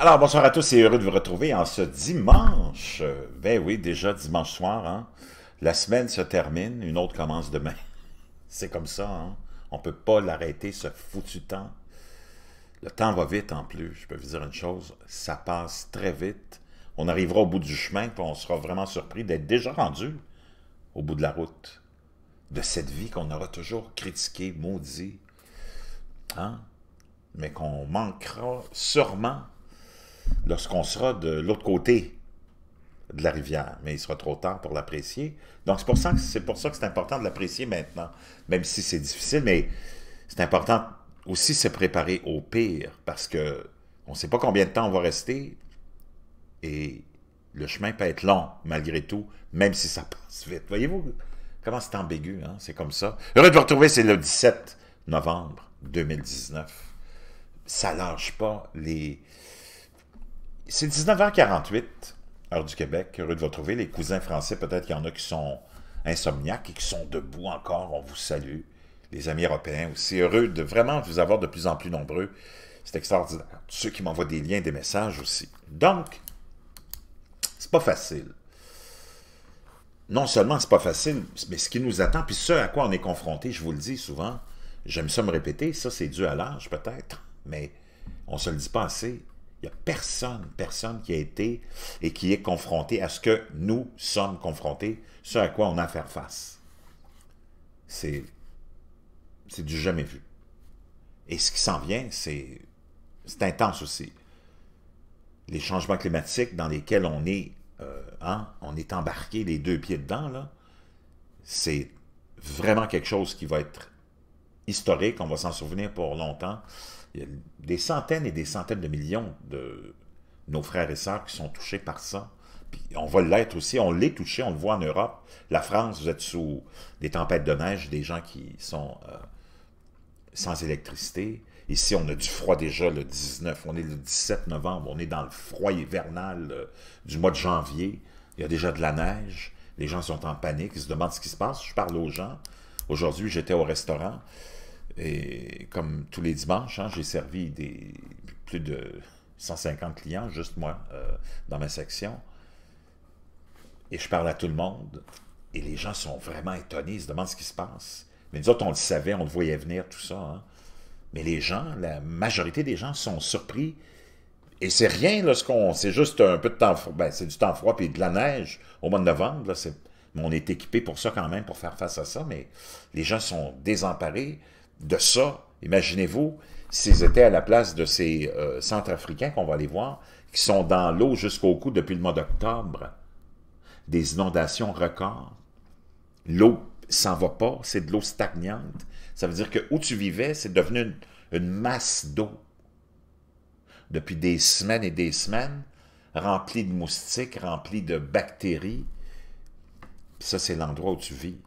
Alors, bonsoir à tous et heureux de vous retrouver en ce dimanche. Ben oui, déjà dimanche soir. Hein. La semaine se termine, une autre commence demain. C'est comme ça. Hein. On ne peut pas l'arrêter, ce foutu temps. Le temps va vite en plus. Je peux vous dire une chose, ça passe très vite. On arrivera au bout du chemin, puis on sera vraiment surpris d'être déjà rendu au bout de la route de cette vie qu'on aura toujours critiquée, maudite, hein, mais qu'on manquera sûrement lorsqu'on sera de l'autre côté de la rivière, mais il sera trop tard pour l'apprécier. Donc, c'est pour ça que c'est pour ça que c'est important de l'apprécier maintenant, même si c'est difficile, mais c'est important aussi se préparer au pire, parce que on ne sait pas combien de temps on va rester, et le chemin peut être long, malgré tout, même si ça passe vite. Voyez-vous comment c'est ambigu, hein? c'est comme ça. Heureux de vous retrouver, c'est le 17 novembre 2019. Ça lâche pas les c'est 19h48, heure du Québec. Heureux de vous retrouver. Les cousins français, peut-être qu'il y en a qui sont insomniaques et qui sont debout encore. On vous salue. Les amis européens aussi. Heureux de vraiment vous avoir de plus en plus nombreux. C'est extraordinaire. Ceux qui m'envoient des liens, des messages aussi. Donc, c'est pas facile. Non seulement c'est pas facile, mais ce qui nous attend, puis ce à quoi on est confronté, je vous le dis souvent, j'aime ça me répéter, ça c'est dû à l'âge peut-être, mais on se le dit pas assez. Il n'y a personne, personne qui a été et qui est confronté à ce que nous sommes confrontés, ce à quoi on a à faire face. C'est du jamais vu. Et ce qui s'en vient, c'est intense aussi. Les changements climatiques dans lesquels on est, euh, hein, on est embarqué les deux pieds dedans, là, c'est vraiment quelque chose qui va être historique, on va s'en souvenir pour longtemps. Il y a des centaines et des centaines de millions de nos frères et sœurs qui sont touchés par ça. Puis on va l'être aussi, on l'est touché, on le voit en Europe. La France, vous êtes sous des tempêtes de neige, des gens qui sont euh, sans électricité. Ici, on a du froid déjà le 19, on est le 17 novembre, on est dans le froid hivernal euh, du mois de janvier. Il y a déjà de la neige, les gens sont en panique, ils se demandent ce qui se passe. Je parle aux gens. Aujourd'hui, j'étais au restaurant. Et comme tous les dimanches, hein, j'ai servi des, plus de 150 clients, juste moi, euh, dans ma section. Et je parle à tout le monde. Et les gens sont vraiment étonnés, ils se demandent ce qui se passe. Mais nous autres, on le savait, on le voyait venir, tout ça. Hein. Mais les gens, la majorité des gens sont surpris. Et c'est rien, là, ce qu'on... C'est juste un peu de temps froid. Ben, c'est du temps froid puis de la neige au mois de novembre. mais on est équipé pour ça quand même, pour faire face à ça. Mais les gens sont désemparés de ça, imaginez-vous, s'ils étaient à la place de ces euh, centrafricains qu'on va aller voir, qui sont dans l'eau jusqu'au cou depuis le mois d'octobre, des inondations records, l'eau s'en va pas, c'est de l'eau stagnante. Ça veut dire que où tu vivais, c'est devenu une, masse d'eau. Depuis des semaines et des semaines, remplie de moustiques, remplie de bactéries. ça, c'est l'endroit où tu vis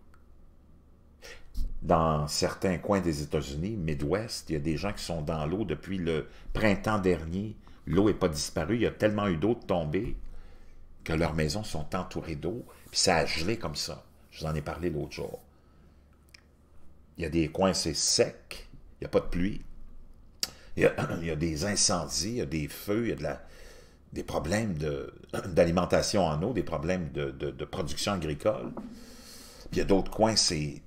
dans certains coins des États-Unis, Midwest, il y a des gens qui sont dans l'eau depuis le printemps dernier. L'eau n'est pas disparue, il y a tellement eu d'eau de tomber que leurs maisons sont entourées d'eau, puis ça a gelé comme ça. Je vous en ai parlé l'autre jour. Il y a des coins, c'est sec, il n'y a pas de pluie. Il y, a, des incendies, il y a des feux, il y a des problèmes d'alimentation en eau, des problèmes de, de production agricole. Puis il y a d'autres coins, c'est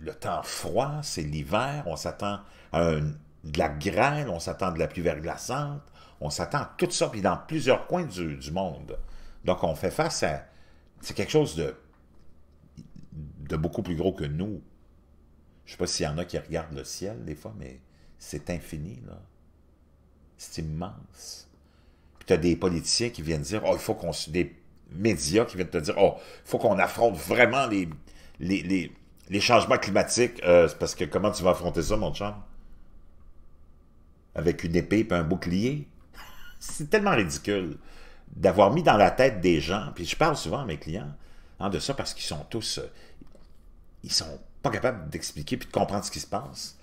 le temps froid, c'est l'hiver, on s'attend à de la grêle, on s'attend de la pluie verglaçante, on s'attend à tout ça, puis dans plusieurs coins du, monde. Donc, on fait face à... C'est quelque chose de, de beaucoup plus gros que nous. Je ne sais pas s'il y en a qui regardent le ciel des fois, mais c'est infini, là. C'est immense. Puis tu des politiciens qui viennent dire, oh, il faut qu'on... des médias qui viennent te dire, oh, il faut qu'on affronte vraiment les, les les changements climatiques, euh, c'est parce que comment tu vas affronter ça, mon chum? Avec une épée et un bouclier? c'est tellement ridicule d'avoir mis dans la tête des gens, puis je parle souvent à mes clients hein, de ça parce qu'ils sont tous... Euh, ils sont pas capables d'expliquer puis de comprendre ce qui se passe.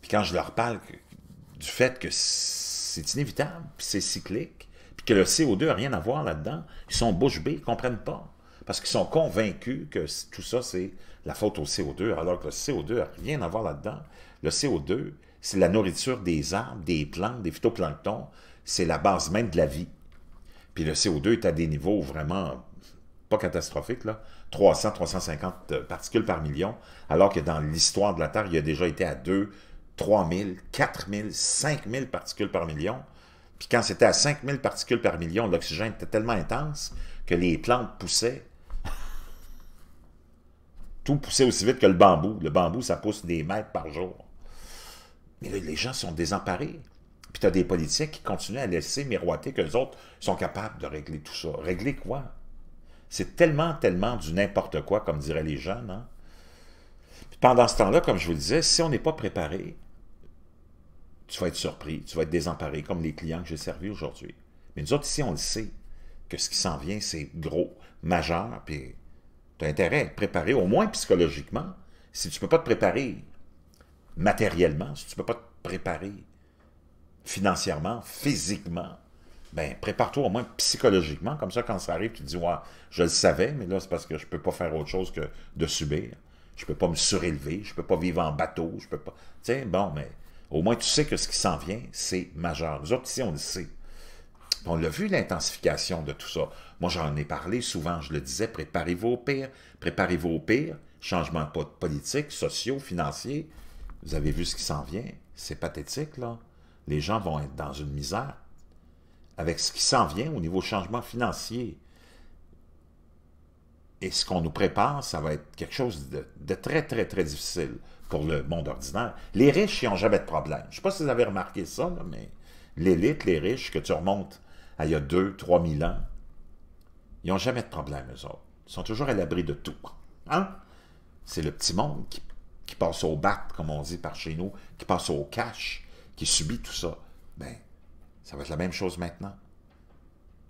Puis quand je leur parle du fait que c'est inévitable, puis c'est cyclique, puis que le CO2 n'a rien à voir là-dedans, ils sont bouche bée, ils ne comprennent pas. Parce qu'ils sont convaincus que tout ça, c'est la faute au CO2, alors que le CO2 n'a rien à voir là-dedans. Le CO2, c'est la nourriture des arbres, des plantes, des phytoplanctons. C'est la base même de la vie. Puis le CO2 est à des niveaux vraiment pas catastrophiques, là, 300, 350 euh, particules par million, alors que dans l'histoire de la Terre, il a déjà été à 2, 3000, 5 000 particules par million. Puis quand c'était à 000 particules par million, l'oxygène était tellement intense que les plantes poussaient tout poussait aussi vite que le bambou. Le bambou, ça pousse des mètres par jour. Mais là, les gens sont désemparés. Puis tu as des politiciens qui continuent à laisser miroiter que les autres sont capables de régler tout ça. Régler quoi? C'est tellement, tellement du n'importe quoi, comme diraient les jeunes. Hein. Puis pendant ce temps-là, comme je vous le disais, si on n'est pas préparé, tu vas être surpris, tu vas être désemparé, comme les clients que j'ai servis aujourd'hui. Mais nous autres, ici, on le sait, que ce qui s'en vient, c'est gros, majeur, puis tu intérêt à préparer, au moins psychologiquement, si tu ne peux pas te préparer matériellement, si tu ne peux pas te préparer financièrement, physiquement, ben prépare-toi au moins psychologiquement. Comme ça, quand ça arrive, tu te dis ouais, je le savais, mais là, c'est parce que je ne peux pas faire autre chose que de subir. Je ne peux pas me surélever, je ne peux pas vivre en bateau, je peux pas. Tiens, bon, mais au moins tu sais que ce qui s'en vient, c'est majeur. Nous autres, ici, on le sait on l'a vu, l'intensification de tout ça. Moi, j'en ai parlé souvent, je le disais, préparez-vous au pire, préparez-vous au pire, changement politique, sociaux, financiers. Vous avez vu ce qui s'en vient, c'est pathétique, là. Les gens vont être dans une misère avec ce qui s'en vient au niveau changement financier. Et ce qu'on nous prépare, ça va être quelque chose de, très, très, très difficile pour le monde ordinaire. Les riches, ils n'ont jamais de problème. Je ne sais pas si vous avez remarqué ça, mais l'élite, les riches, que tu remontes ah, il y a 2, trois ans, ils n'ont jamais de problème, eux autres. Ils sont toujours à l'abri de tout. Hein? C'est le petit monde qui, passe au bat, comme on dit par chez nous, qui passe au cash, qui subit tout ça. Ben, ça va être la même chose maintenant.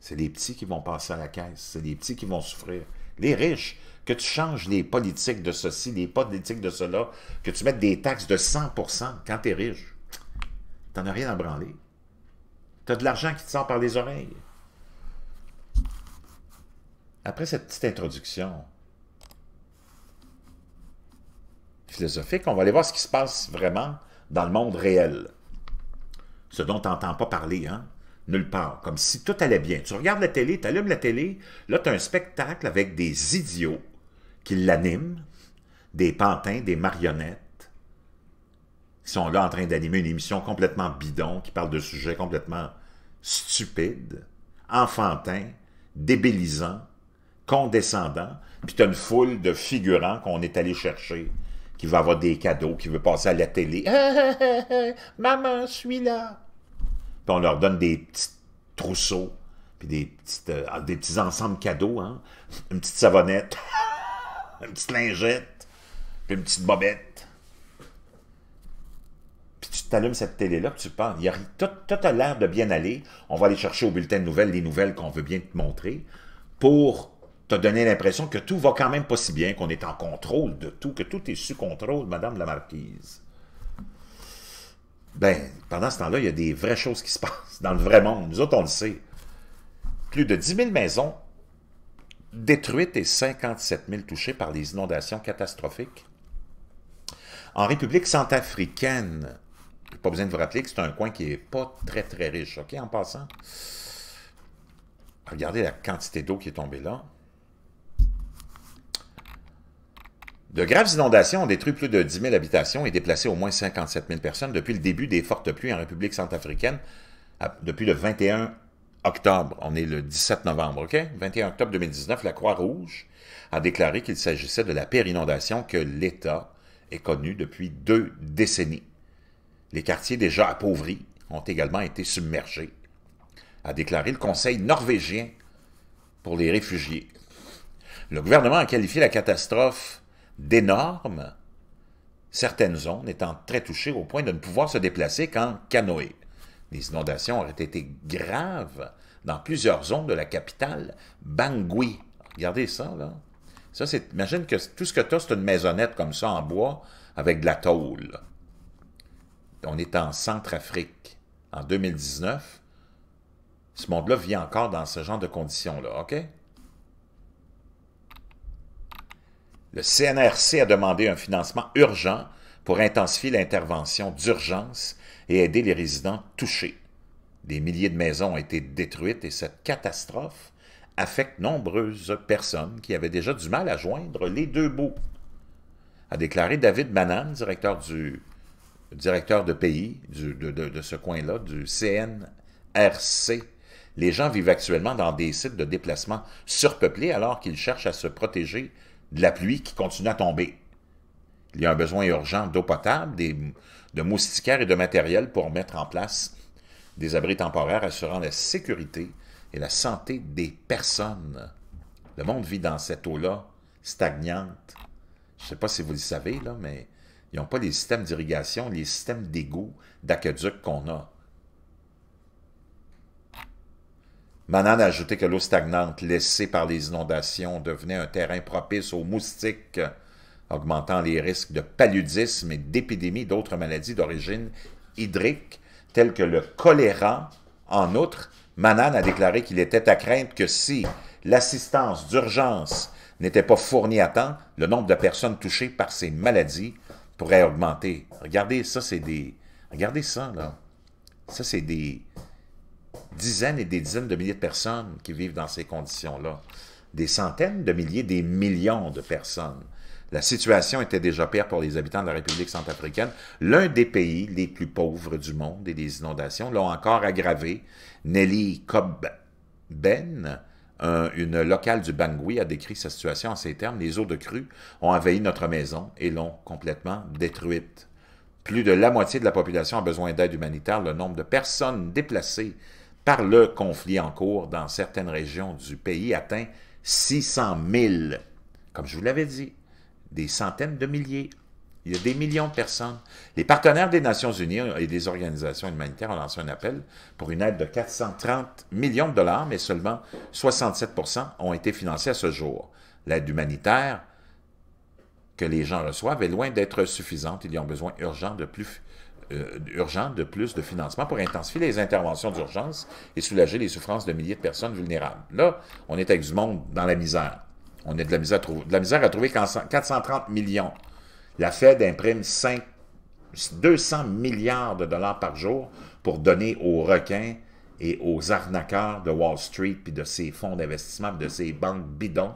C'est les petits qui vont passer à la caisse, c'est les petits qui vont souffrir. Les riches, que tu changes les politiques de ceci, les politiques de cela, que tu mettes des taxes de 100% quand tu es riche, t'en as rien à branler. Tu as de l'argent qui te sort par les oreilles. Après cette petite introduction philosophique, on va aller voir ce qui se passe vraiment dans le monde réel. Ce dont tu n'entends pas parler, hein? nulle part, comme si tout allait bien. Tu regardes la télé, tu allumes la télé, là tu as un spectacle avec des idiots qui l'animent, des pantins, des marionnettes, qui sont là en train d'animer une émission complètement bidon, qui parle de sujets complètement stupides, enfantins, débilisants, condescendants, puis tu une foule de figurants qu'on est allé chercher, qui veut avoir des cadeaux, qui veut passer à la télé. Maman, je suis là! Puis on leur donne des petits trousseaux, puis des, petites, euh, ah, des petits ensembles cadeaux, hein? une petite savonnette, une petite lingette, puis une petite bobette tu t'allumes cette télé-là, tu parles. il y tout, a l'air de bien aller. On va aller chercher au bulletin de nouvelles les nouvelles qu'on veut bien te montrer pour te donner l'impression que tout va quand même pas si bien, qu'on est en contrôle de tout, que tout est sous contrôle, Madame la Marquise. Ben, pendant ce temps-là, il y a des vraies choses qui se passent dans le vrai monde. Nous autres, on le sait. Plus de 10 000 maisons détruites et 57 000 touchées par les inondations catastrophiques. En République centrafricaine, pas besoin de vous rappeler que c'est un coin qui n'est pas très, très riche. OK, en passant. Regardez la quantité d'eau qui est tombée là. De graves inondations ont détruit plus de 10 000 habitations et déplacé au moins 57 000 personnes depuis le début des fortes pluies en République centrafricaine, depuis le 21 octobre. On est le 17 novembre, OK? 21 octobre 2019, la Croix-Rouge a déclaré qu'il s'agissait de la pire inondation que l'État ait connue depuis deux décennies. Les quartiers déjà appauvris ont également été submergés, a déclaré le Conseil norvégien pour les réfugiés. Le gouvernement a qualifié la catastrophe d'énorme, certaines zones étant très touchées au point de ne pouvoir se déplacer qu'en canoë. Les inondations auraient été graves dans plusieurs zones de la capitale, Bangui. Regardez ça, là. Ça, imagine que tout ce que tu as, c'est une maisonnette comme ça en bois avec de la tôle on est en Centrafrique en 2019, ce monde-là vit encore dans ce genre de conditions-là, OK? Le CNRC a demandé un financement urgent pour intensifier l'intervention d'urgence et aider les résidents touchés. Des milliers de maisons ont été détruites et cette catastrophe affecte nombreuses personnes qui avaient déjà du mal à joindre les deux bouts, a déclaré David Manan, directeur du directeur de pays du, de, de, de, ce coin-là, du CNRC. Les gens vivent actuellement dans des sites de déplacement surpeuplés alors qu'ils cherchent à se protéger de la pluie qui continue à tomber. Il y a un besoin urgent d'eau potable, des, de moustiquaires et de matériel pour mettre en place des abris temporaires assurant la sécurité et la santé des personnes. Le monde vit dans cette eau-là, stagnante. Je ne sais pas si vous le savez, là, mais ils n'ont pas les systèmes d'irrigation, les systèmes d'égouts, d'aqueduc qu'on a. Manan a ajouté que l'eau stagnante laissée par les inondations devenait un terrain propice aux moustiques, augmentant les risques de paludisme et d'épidémie, d'autres maladies d'origine hydrique, telles que le choléra. En outre, Manan a déclaré qu'il était à craindre que si l'assistance d'urgence n'était pas fournie à temps, le nombre de personnes touchées par ces maladies pourrait augmenter. Regardez, ça, c'est des... Regardez ça, là. Ça, c'est des dizaines et des dizaines de milliers de personnes qui vivent dans ces conditions-là. Des centaines de milliers, des millions de personnes. La situation était déjà pire pour les habitants de la République centrafricaine, l'un des pays les plus pauvres du monde et les inondations l'ont encore aggravé. Nelly Cobben, euh, une locale du Bangui a décrit sa situation en ces termes. Les eaux de crue ont envahi notre maison et l'ont complètement détruite. Plus de la moitié de la population a besoin d'aide humanitaire. Le nombre de personnes déplacées par le conflit en cours dans certaines régions du pays atteint 600 000. Comme je vous l'avais dit, des centaines de milliers. Il y a des millions de personnes. Les partenaires des Nations Unies et des organisations humanitaires ont lancé un appel pour une aide de 430 millions de dollars, mais seulement 67 ont été financés à ce jour. L'aide humanitaire que les gens reçoivent est loin d'être suffisante. Ils ont besoin urgent de plus, euh, urgent de plus de financement pour intensifier les interventions d'urgence et soulager les souffrances de milliers de personnes vulnérables. Là, on est avec du monde dans la misère. On est de la misère à, trouver, de la misère à trouver 430 millions. La Fed imprime 200 milliards de dollars par jour pour donner aux requins et aux arnaqueurs de Wall Street, puis de ses fonds d'investissement, de ses banques bidons,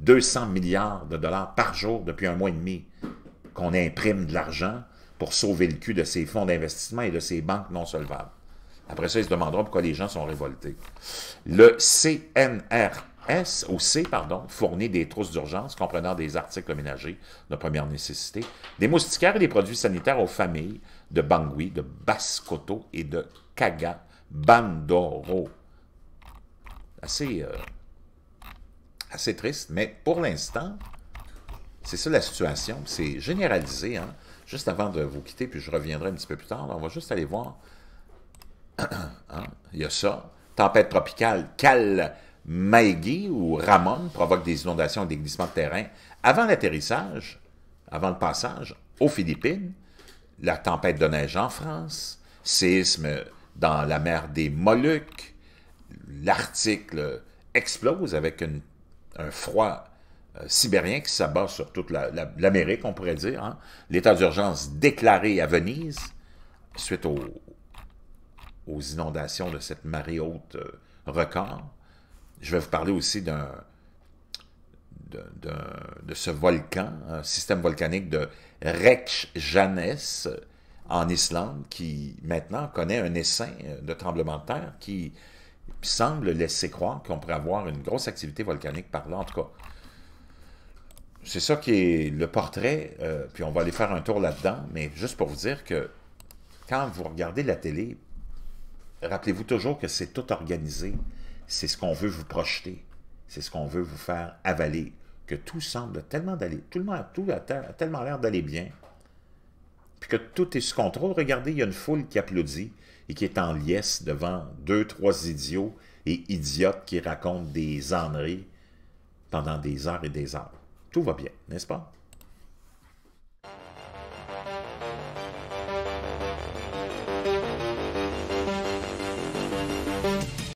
200 milliards de dollars par jour depuis un mois et demi qu'on imprime de l'argent pour sauver le cul de ces fonds d'investissement et de ces banques non solvables. Après ça, ils se demanderont pourquoi les gens sont révoltés. Le CNRP S ou C, pardon, fournit des trousses d'urgence comprenant des articles ménagers de première nécessité, des moustiquaires et des produits sanitaires aux familles de Bangui, de Baskoto et de Kaga Bandoro. Euh, assez, triste, mais pour l'instant, c'est ça la situation. C'est généralisé. Hein. Juste avant de vous quitter, puis je reviendrai un petit peu plus tard, on va juste aller voir. Hein, il y a ça. Tempête tropicale, Cal Maegi ou Ramon provoque des inondations et des glissements de terrain avant l'atterrissage, avant le passage aux Philippines, la tempête de neige en France, séisme dans la mer des Moluques, l'article explose avec un froid euh, sibérien qui s'abat sur toute l'Amérique, on pourrait dire. Hein. L'état d'urgence déclaré à Venise suite aux inondations de cette marée haute euh, record. Je vais vous parler aussi de, ce volcan, un système volcanique de Reykjanes en Islande, qui maintenant connaît un essaim de tremblement de terre qui semble laisser croire qu'on pourrait avoir une grosse activité volcanique par là, en tout cas. C'est ça qui est le portrait, euh, puis on va aller faire un tour là-dedans, mais juste pour vous dire que quand vous regardez la télé, rappelez-vous toujours que c'est tout organisé. C'est ce qu'on veut vous projeter. C'est ce qu'on veut vous faire avaler. Que tout semble tellement d'aller, tout, le monde, tout a, tellement l'air d'aller bien, puis que tout est sous contrôle. Regardez, il y a une foule qui applaudit et qui est en liesse devant deux, trois idiots et idiotes qui racontent des enneries pendant des heures et des heures. Tout va bien, n'est-ce pas?